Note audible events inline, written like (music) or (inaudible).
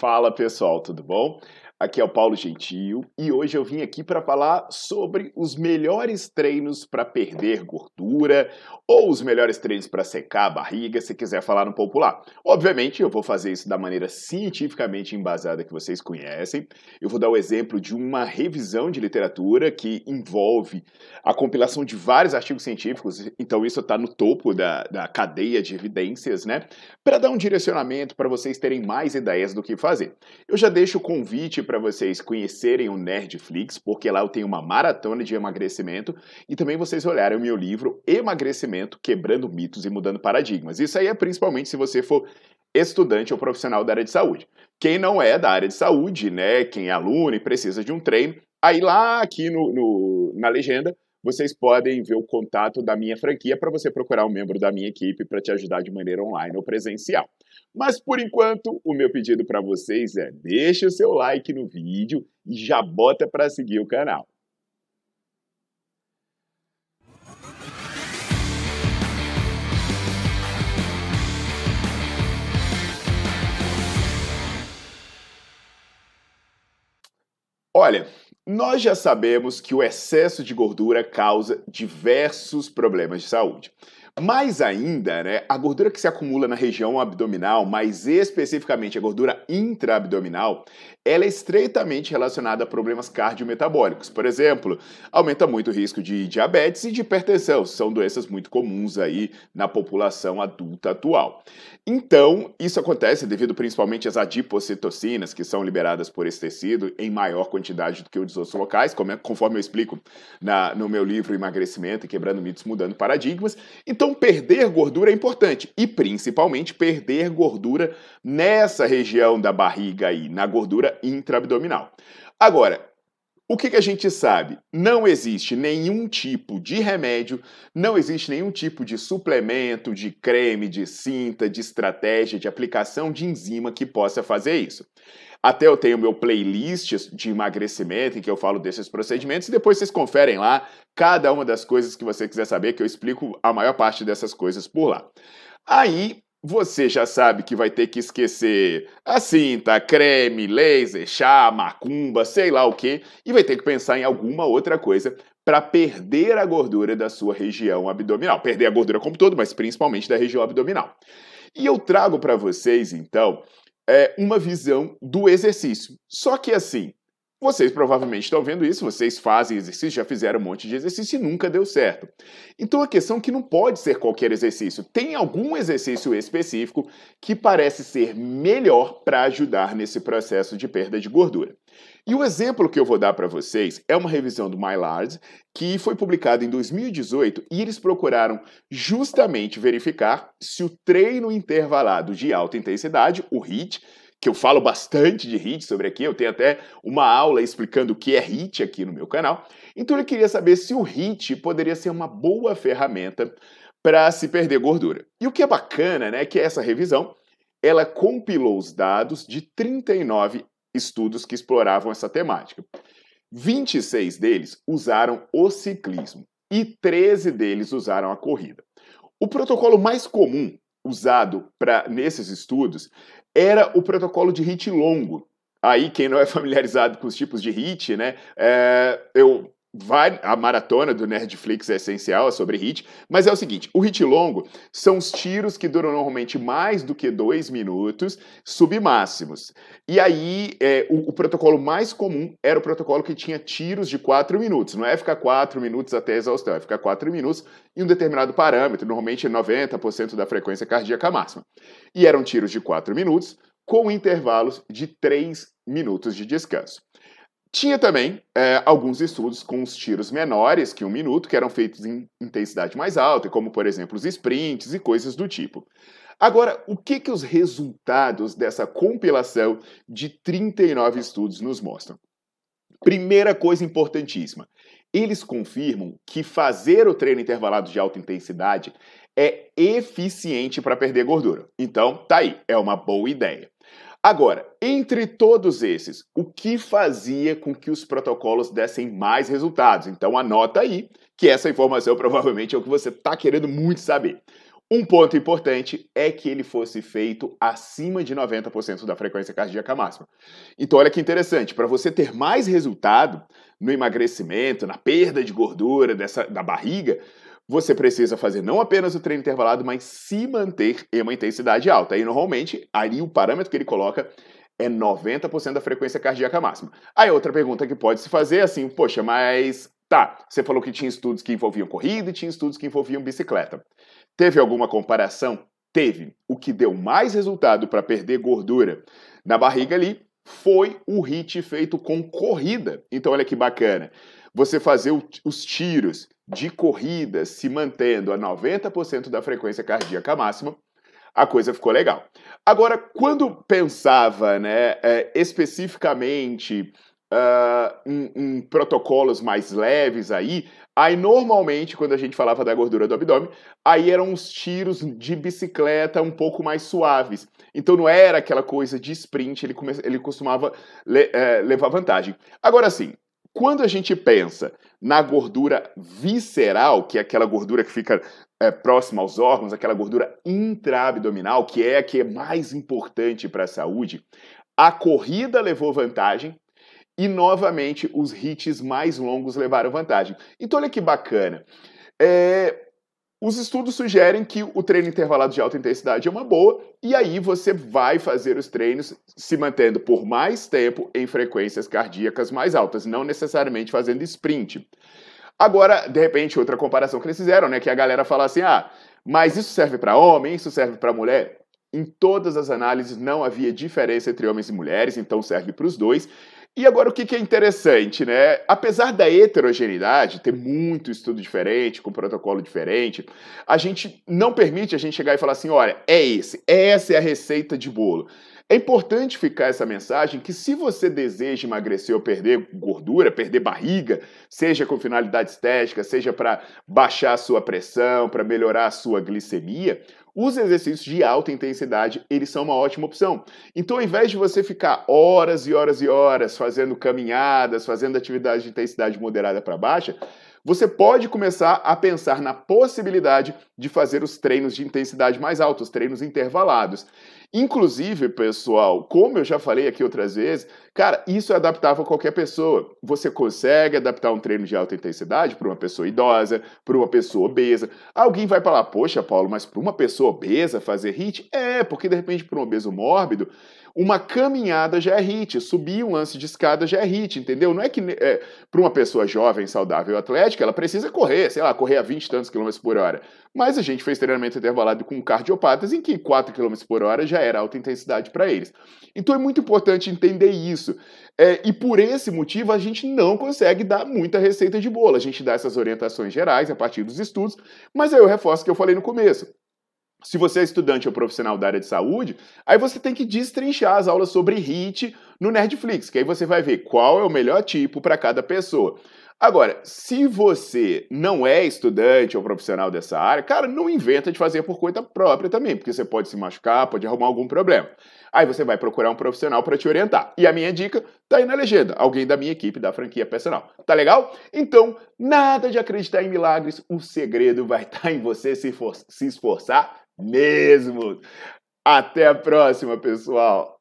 Fala pessoal, tudo bom? Aqui é o Paulo Gentil e hoje eu vim aqui para falar sobre os melhores treinos para perder gordura ou os melhores treinos para secar a barriga, se quiser falar no popular. Obviamente, eu vou fazer isso da maneira cientificamente embasada que vocês conhecem. Eu vou dar o exemplo de uma revisão de literatura que envolve a compilação de vários artigos científicos, então isso está no topo da, da cadeia de evidências, né? Para dar um direcionamento para vocês terem mais ideias do que fazer. Eu já deixo o convite para vocês conhecerem o Nerdflix, porque lá eu tenho uma maratona de emagrecimento, e também vocês olharem o meu livro Emagrecimento, Quebrando Mitos e Mudando Paradigmas. Isso aí é principalmente se você for estudante ou profissional da área de saúde. Quem não é da área de saúde, né, quem é aluno e precisa de um treino, aí lá aqui no, no na legenda vocês podem ver o contato da minha franquia para você procurar um membro da minha equipe para te ajudar de maneira online ou presencial. Mas por enquanto, o meu pedido para vocês é: deixe o seu like no vídeo e já bota para seguir o canal. Olha, nós já sabemos que o excesso de gordura causa diversos problemas de saúde. Mais ainda, né, a gordura que se acumula na região abdominal, mais especificamente a gordura intraabdominal, ela é estreitamente relacionada a problemas cardiometabólicos. Por exemplo, aumenta muito o risco de diabetes e de hipertensão, são doenças muito comuns aí na população adulta atual. Então, isso acontece devido principalmente às adipocitocinas que são liberadas por esse tecido em maior quantidade do que os outros locais, é, conforme eu explico na, no meu livro Emagrecimento, Quebrando Mitos, Mudando Paradigmas. Então, então, perder gordura é importante e principalmente perder gordura nessa região da barriga aí, na gordura intraabdominal. Agora, o que, que, a gente sabe? Não existe nenhum tipo de remédio, não existe nenhum tipo de suplemento, de creme, de cinta, de estratégia, de aplicação de enzima que possa fazer isso. Até eu tenho meu playlist de emagrecimento em que eu falo desses procedimentos e depois vocês conferem lá cada uma das coisas que você quiser saber, que eu explico a maior parte dessas coisas por lá. Aí você já sabe que vai ter que esquecer a cinta, creme, laser, chá, macumba, sei lá o que, e vai ter que pensar em alguma outra coisa para perder a gordura da sua região abdominal. Perder a gordura como todo, mas principalmente da região abdominal. E eu trago para vocês, então, é, uma visão do exercício. Só que assim, vocês provavelmente estão vendo isso, vocês fazem exercício, já fizeram um monte de exercício e nunca deu certo. Então a questão é que não pode ser qualquer exercício. Tem algum exercício específico que parece ser melhor para ajudar nesse processo de perda de gordura. E o exemplo que eu vou dar para vocês é uma revisão do Mylard, que foi publicada em 2018 e eles procuraram justamente verificar se o treino intervalado de alta intensidade, o HIIT, que eu falo bastante de HIT sobre aqui, eu tenho até uma aula explicando o que é HIT aqui no meu canal. Então ele queria saber se o HIT poderia ser uma boa ferramenta para se perder gordura. E o que é bacana, né, é que essa revisão, ela compilou os dados de 39 estudos que exploravam essa temática. 26 deles usaram o ciclismo e 13 deles usaram a corrida. O protocolo mais comum usado para nesses estudos era o protocolo de HIT longo. Aí, quem não é (laughs) familiarizado com os tipos de HIT, né, é, eu Vai, a maratona do Nerdflix é essencial, é sobre hit, mas é o seguinte: o hit longo são os tiros que duram normalmente mais do que dois minutos, submáximos. E aí, é, o, o, protocolo mais comum era o protocolo que tinha tiros de quatro minutos. Não é ficar quatro minutos até a exaustão, é ficar quatro minutos em um determinado parâmetro, normalmente 90% da frequência cardíaca máxima. E eram tiros de quatro minutos, com intervalos de três minutos de descanso. Tinha também é, alguns estudos com os tiros menores que um minuto, que eram feitos em intensidade mais alta, como por exemplo os sprints e coisas do tipo. Agora, o que, que os resultados dessa compilação de 39 estudos nos mostram? Primeira coisa importantíssima: eles confirmam que fazer o treino intervalado de alta intensidade é eficiente para perder gordura. Então, tá aí, é uma boa ideia. Agora, entre todos esses, o que fazia com que os protocolos dessem mais resultados? Então anota aí, que essa informação (laughs) provavelmente é o que você está querendo muito saber. Um ponto importante é que ele fosse feito acima de 90% da frequência cardíaca máxima. Então, olha que interessante, para você ter mais resultado no emagrecimento, na perda de gordura dessa, da barriga, você precisa fazer não apenas o treino intervalado, mas se manter em uma intensidade alta. E normalmente, ali o parâmetro que ele coloca é 90% da frequência cardíaca máxima. Aí outra pergunta que pode se fazer é assim, poxa, mas tá, você falou que tinha estudos que envolviam corrida e tinha estudos que envolviam bicicleta. Teve alguma comparação? Teve. O que deu mais resultado para perder gordura na barriga ali foi o hit feito com corrida. Então olha que bacana. Você fazer os tiros de corrida se mantendo a 90% da frequência cardíaca máxima, a coisa ficou legal. Agora, quando pensava né, é, especificamente uh, em, em, protocolos mais leves aí, aí normalmente, quando a gente falava da gordura do abdômen, aí eram uns tiros de bicicleta um pouco mais suaves. Então não era aquela coisa de sprint, ele, come, ele costumava le, eh, levar vantagem. Agora sim, quando a gente pensa na gordura visceral, que é aquela gordura que fica é, próxima aos órgãos, aquela gordura intraabdominal, que é a que é mais importante para a saúde, a corrida levou vantagem e novamente os hits mais longos levaram vantagem. Então olha que bacana. É, os estudos sugerem que o treino intervalado de alta intensidade é uma boa, e aí você vai fazer os treinos se mantendo por mais tempo em frequências cardíacas mais altas, não necessariamente fazendo sprint. Agora, de repente, outra comparação que eles fizeram, né, que a galera fala assim: "Ah, mas isso serve para homem, isso serve para mulher?" Em todas as análises não havia diferença entre homens e mulheres, então serve para os dois. E agora o que, é interessante, né? Apesar da heterogeneidade, ter muito estudo diferente, com protocolo diferente, a gente não permite a gente chegar e falar assim, olha, é esse, essa é a receita de bolo. É importante ficar essa mensagem que se você deseja emagrecer ou perder gordura, perder barriga, seja com finalidade estética, seja para baixar a sua pressão, para melhorar a sua glicemia, os exercícios de alta intensidade, eles são uma ótima opção. Então, ao invés de você ficar horas e horas e horas fazendo caminhadas, fazendo atividades de intensidade moderada para baixa, você pode começar a pensar na possibilidade de fazer os treinos de intensidade mais alta, os treinos intervalados. Inclusive, pessoal, como eu já falei aqui outras vezes, cara, isso é adaptável a qualquer pessoa. Você consegue adaptar um treino de alta intensidade para uma pessoa idosa, para uma pessoa obesa. Alguém vai falar, poxa, Paulo, mas para uma pessoa obesa fazer HIIT? É, porque de repente para um obeso mórbido, uma caminhada já é hit, subir um lance de escada já é hit, entendeu? Não é que é, para uma pessoa jovem, saudável e atlética, ela precisa correr, sei lá, correr a 20 e tantos quilômetros por hora. Mas a gente fez treinamento intervalado com cardiopatas em que 4 km por hora já era alta intensidade para eles. Então é muito importante entender isso. É, e por esse motivo a gente não consegue dar muita receita de bolo. A gente dá essas orientações gerais a partir dos estudos, mas aí eu reforço o que eu falei no começo. Se você é estudante ou profissional da área de saúde, aí você tem que destrinchar as aulas sobre HIT no Netflix, que aí você vai ver qual é o melhor tipo para cada pessoa. Agora, se você não é estudante ou profissional dessa área, cara, não inventa de fazer por conta própria também, porque você pode se machucar, pode arrumar algum problema. Aí você vai procurar um profissional para te orientar. E a minha dica tá aí na legenda, alguém da minha equipe da franquia personal. Tá legal? Então, nada de acreditar em milagres, o segredo vai estar (laughs) tá em você se, for, se esforçar mesmo. Até a próxima, pessoal!